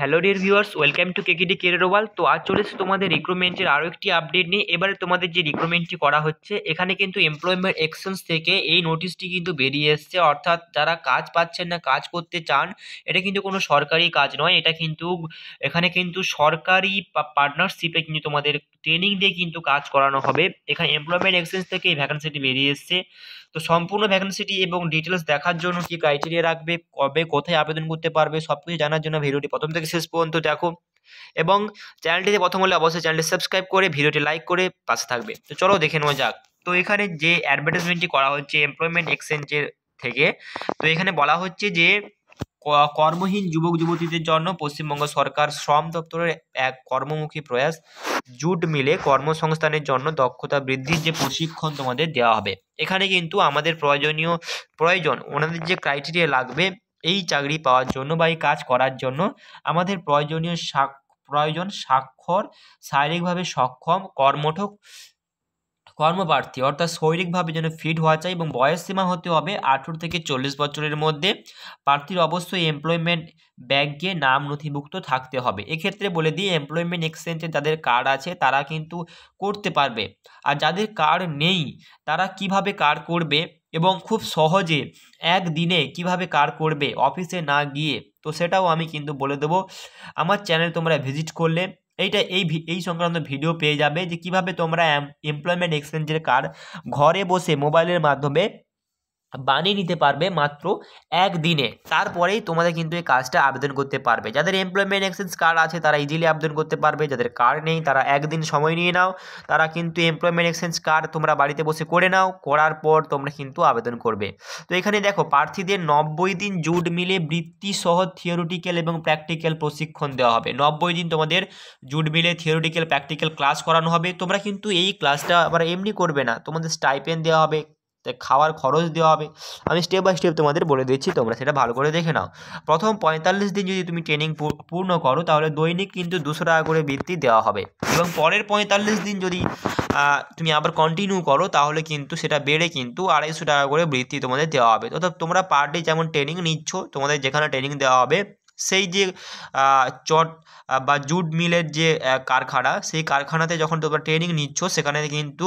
hello dear viewers welcome to কেকিডি কেরেরোয়াল তো আজ চলেছে তোমাদের রিক্রুটমেন্টের আরও একটি আপডেট নিয়ে এবারে তোমাদের যে রিক্রুটমেন্টটি করা হচ্ছে এখানে কিন্তু এমপ্লয়মেন্ট এক্সচেঞ্জ থেকে এই নোটিশটি কিন্তু বেরিয়ে এসছে অর্থাৎ যারা কাজ পাচ্ছেন না কাজ করতে চান এটা কিন্তু কোনো সরকারি কাজ নয় এটা কিন্তু এখানে কিন্তু সরকারি পার্টনারশিপে কিন্তু তোমাদের ট্রেনিং দিয়ে কিন্তু কাজ করানো হবে এখানে এমপ্লয়মেন্ট এক্সচেঞ্জ থেকে এই ভ্যাকান্সিটি বেরিয়ে এসছে তো সম্পূর্ণ ভ্যাকেন্সিটি এবং ডিটেলস দেখার জন্য কি ক্রাইটেরিয়া রাখবে কবে কোথায় আবেদন করতে পারবে সব কিছু জানার জন্য ভিডিওটি প্রথম থেকে শেষ পর্যন্ত দেখো এবং চ্যানেলটিতে প্রথম হলে অবশ্যই চ্যানেলটি সাবস্ক্রাইব করে ভিডিওটি লাইক করে পাশে থাকবে তো চলো দেখে নেওয়া যাক তো এখানে যে অ্যাডভার্টাইজমেন্টটি করা হচ্ছে এমপ্লয়মেন্ট এক্সচেঞ্জের থেকে তো এখানে বলা হচ্ছে যে কর্মহীন যুবক যুবতীদের জন্য পশ্চিমবঙ্গ সরকার শ্রম দপ্তরের এক কর্মমুখী প্রয়াস জুট মিলে কর্মসংস্থানের জন্য দক্ষতা বৃদ্ধির যে প্রশিক্ষণ তোমাদের দেওয়া হবে এখানে কিন্তু আমাদের প্রয়োজনীয় প্রয়োজন ওনাদের যে ক্রাইটেরিয়া লাগবে এই চাকরি পাওয়ার জন্য বা এই কাজ করার জন্য আমাদের প্রয়োজনীয় প্রয়োজন স্বাক্ষর শারীরিকভাবে সক্ষম কর্মঠক কর্মপ্রার্থী অর্থাৎ শৈরিকভাবে যেন ফিট হওয়া চাই এবং বয়স সীমা হতে হবে আঠেরো থেকে চল্লিশ বছরের মধ্যে প্রার্থীর অবশ্যই এমপ্লয়মেন্ট ব্যাংকে নাম নথিভুক্ত থাকতে হবে এক্ষেত্রে বলে দিই এমপ্লয়মেন্ট এক্সচেঞ্জে যাদের কার্ড আছে তারা কিন্তু করতে পারবে আর যাদের কার্ড নেই তারা কিভাবে কার্ড করবে এবং খুব সহজে একদিনে কিভাবে কার করবে অফিসে না গিয়ে তো সেটাও আমি কিন্তু বলে দেবো আমার চ্যানেল তোমরা ভিজিট করলে এইটা এই এই সংক্রান্ত ভিডিও পেয়ে যাবে যে কিভাবে তোমরা এমপ্লয়মেন্ট এক্সচেঞ্জের কার্ড ঘরে বসে মোবাইলের মাধ্যমে বানিয়ে নিতে পারবে মাত্র একদিনে তারপরেই তোমাদের কিন্তু এই কাজটা আবেদন করতে পারবে যাদের এমপ্লয়মেন্ট এক্সচেঞ্জ কার্ড আছে তারা ইজিলি আবেদন করতে পারবে যাদের কার্ড নেই তারা একদিন সময় নিয়ে নাও তারা কিন্তু এমপ্লয়মেন্ট এক্সচেঞ্জ কার্ড তোমরা বাড়িতে বসে করে নাও করার পর তোমরা কিন্তু আবেদন করবে তো এখানে দেখো প্রার্থীদের নব্বই দিন জুট মিলে বৃত্তি সহ থিওরিটিক্যাল এবং প্র্যাকটিক্যাল প্রশিক্ষণ দেওয়া হবে নব্বই দিন তোমাদের জুট মিলে থিওরিটিক্যাল প্র্যাকটিক্যাল ক্লাস করানো হবে তোমরা কিন্তু এই ক্লাসটা আবার এমনি করবে না তোমাদের স্টাইপেন দেওয়া হবে খাওয়ার খরচ দেওয়া হবে আমি স্টেপ বাই স্টেপ তোমাদের বলে দিচ্ছি তোমরা সেটা ভালো করে দেখে নাও প্রথম পঁয়তাল্লিশ দিন যদি তুমি ট্রেনিং পূর্ণ করো তাহলে দৈনিক কিন্তু দুশো টাকা করে বৃত্তি দেওয়া হবে এবং পরের পঁয়তাল্লিশ দিন যদি তুমি আবার কন্টিনিউ করো তাহলে কিন্তু সেটা বেড়ে কিন্তু আড়াইশো টাকা করে বৃত্তি তোমাদের দেওয়া হবে অর্থাৎ তোমরা পার ডে যেমন ট্রেনিং নিচ্ছ তোমাদের যেখানে ট্রেনিং দেওয়া হবে সেই যে চট বা জুট মিলের যে কারখানা সেই কারখানাতে যখন তোমরা ট্রেনিং নিচ্ছ সেখানে কিন্তু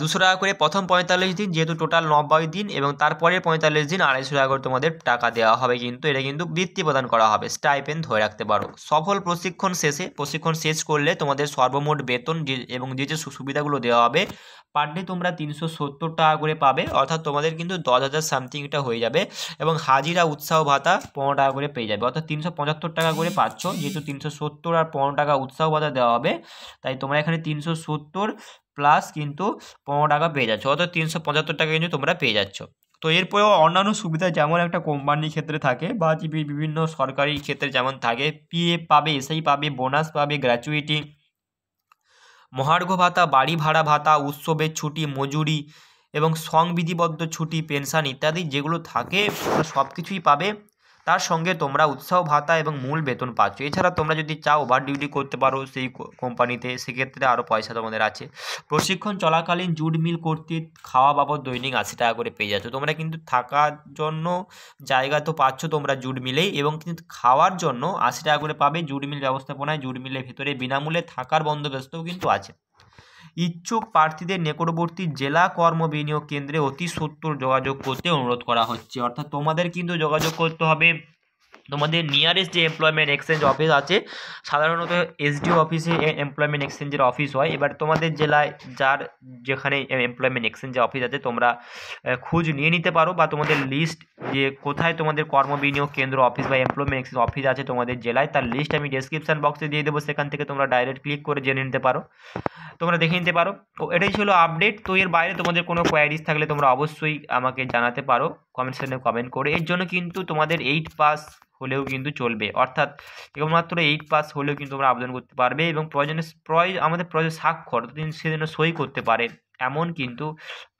দুশো টাকা করে প্রথম পঁয়তাল্লিশ দিন যেহেতু টোটাল নব্বই দিন এবং তারপরে পঁয়তাল্লিশ দিন আড়াইশো টাকা করে তোমাদের টাকা দেওয়া হবে কিন্তু এটা কিন্তু বৃত্তি প্রদান করা হবে স্টাইপেন ধরে রাখতে পারো সফল প্রশিক্ষণ শেষে প্রশিক্ষণ শেষ করলে তোমাদের সর্বমোট বেতন এবং যে যে সুবিধাগুলো দেওয়া হবে পার ডে তোমরা তিনশো সত্তর টাকা করে পাবে অর্থাৎ তোমাদের কিন্তু দশ হাজার সামথিংটা হয়ে যাবে এবং হাজিরা উৎসাহ ভাতা পনেরো টাকা করে পেয়ে যাবে অর্থাৎ তিনশো পঁচাত্তর টাকা করে পাচ্ছ যেহেতু তিনশো সত্তর আর পনেরো টাকা উৎসাহ ভাতা দেওয়া হবে তাই তোমরা এখানে তিনশো সত্তর প্লাস কিন্তু পনেরো টাকা পেয়ে যাচ্ছ অর্থাৎ তিনশো পঁচাত্তর টাকা কিন্তু তোমরা পেয়ে যাচ্ছ তো এরপরেও অন্যান্য সুবিধা যেমন একটা কোম্পানির ক্ষেত্রে থাকে বা বিভিন্ন সরকারি ক্ষেত্রে যেমন থাকে পিএফ পাবে এসআই পাবে বোনাস পাবে গ্র্যাচুইটি মহার্ঘ ভাতা বাড়ি ভাড়া ভাতা উৎসবের ছুটি মজুরি এবং সংবিধিবদ্ধ ছুটি পেনশন ইত্যাদি যেগুলো থাকে সব কিছুই পাবে তার সঙ্গে তোমরা উৎসাহ ভাতা এবং মূল বেতন পাচ্ছ এছাড়া তোমরা যদি চাও ওভার ডিউটি করতে পারো সেই কোম্পানিতে সেক্ষেত্রে আরও পয়সা তোমাদের আছে প্রশিক্ষণ চলাকালীন জুট মিল কর্তৃক খাওয়া বাবদ দৈনিক আশি টাকা করে পেয়ে যাচ্ছ তোমরা কিন্তু থাকার জন্য জায়গা তো পাচ্ছ তোমরা জুট মিলেই এবং কিন্তু খাওয়ার জন্য আশি টাকা করে পাবে জুট মিল ব্যবস্থাপনায় জুট মিলের ভেতরে বিনামূল্যে থাকার বন্দোবস্তও কিন্তু আছে ইচ্ছুক প্রার্থীদের নিকটবর্তী জেলা কর্ম বিনিয়োগ কেন্দ্রে অতি সত্তর যোগাযোগ করতে অনুরোধ করা হচ্ছে অর্থাৎ তোমাদের কিন্তু যোগাযোগ করতে হবে তোমাদের নিয়ারেস্ট যে এমপ্লয়মেন্ট এক্সচেঞ্জ অফিস আছে সাধারণত এসডি অফিসে এমপ্লয়মেন্ট এক্সচেঞ্জের অফিস হয় এবার তোমাদের জেলায় যার যেখানে এমপ্লয়মেন্ট এক্সচেঞ্জের অফিস আছে তোমরা খোঁজ নিয়ে নিতে পারো বা তোমাদের লিস্ট যে কোথায় তোমাদের কর্ম বিনিয়োগ কেন্দ্র অফিস বা এমপ্লয়মেন্ট এক্সচেঞ্জ অফিস আছে তোমাদের জেলায় তার লিস্ট আমি ডেসক্রিপশান বক্সে দিয়ে দেবো সেখান থেকে তোমরা ডাইরেক্ট ক্লিক করে জেনে নিতে পারো তোমরা দেখে নিতে পারো তো এটাই ছিল আপডেট তো এর বাইরে তোমাদের কোনো কোয়ারিজ থাকলে তোমরা অবশ্যই আমাকে জানাতে পারো কমেন্ট সেকশনে কমেন্ট করে এর জন্য কিন্তু তোমাদের এইট পাস হলেও কিন্তু চলবে অর্থাৎ কেবলমাত্র এইট পাস হলেও কিন্তু তোমরা আবেদন করতে পারবে এবং প্রয়োজনে প্রয় আমাদের প্রয়োজন স্বাক্ষর তিনি সেদিন সই করতে পারে এমন কিন্তু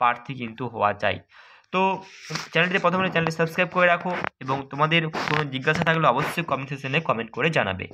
প্রার্থী কিন্তু হওয়া যায় তো চ্যানেলটি প্রথমে চ্যানেলটি সাবস্ক্রাইব করে রাখো এবং তোমাদের কোনো জিজ্ঞাসা থাকলে অবশ্যই কমেন্ট সেকশনে কমেন্ট করে জানাবে